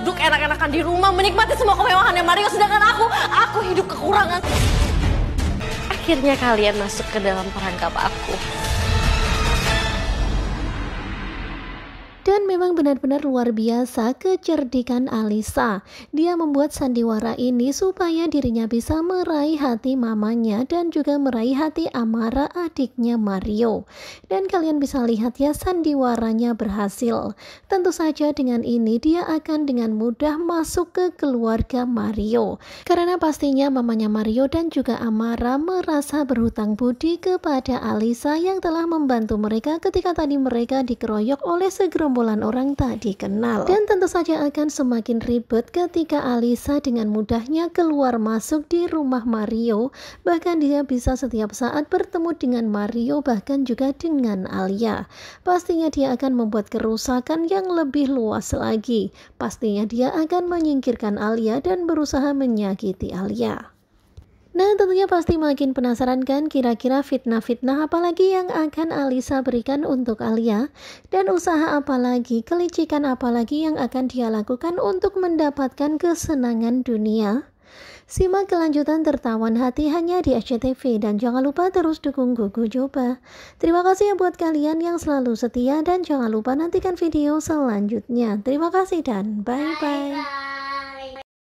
Duduk enak-enakan di rumah, menikmati semua kemewahan yang Mario, sedangkan aku, aku hidup kekurangan. Akhirnya kalian masuk ke dalam perangkap aku. Memang benar-benar luar biasa kecerdikan Alisa. Dia membuat sandiwara ini supaya dirinya bisa meraih hati mamanya dan juga meraih hati Amara adiknya Mario. Dan kalian bisa lihat ya sandiwaranya berhasil. Tentu saja dengan ini dia akan dengan mudah masuk ke keluarga Mario. Karena pastinya mamanya Mario dan juga Amara merasa berhutang budi kepada Alisa yang telah membantu mereka ketika tadi mereka dikeroyok oleh segerombolan orang tak dikenal. Dan tentu saja akan semakin ribet ketika Alisa dengan mudahnya keluar masuk di rumah Mario. Bahkan dia bisa setiap saat bertemu dengan Mario bahkan juga dengan Alia. Pastinya dia akan membuat kerusakan yang lebih luas lagi. Pastinya dia akan menyingkirkan Alia dan berusaha menyakiti Alia. Nah tentunya pasti makin penasaran kan kira-kira fitnah-fitnah apa lagi yang akan Alisa berikan untuk Alia dan usaha apa lagi, kelicikan apa lagi yang akan dia lakukan untuk mendapatkan kesenangan dunia. Simak kelanjutan tertawan hati hanya di SCTV dan jangan lupa terus dukung Gugu Coba. Terima kasih ya buat kalian yang selalu setia dan jangan lupa nantikan video selanjutnya. Terima kasih dan bye-bye.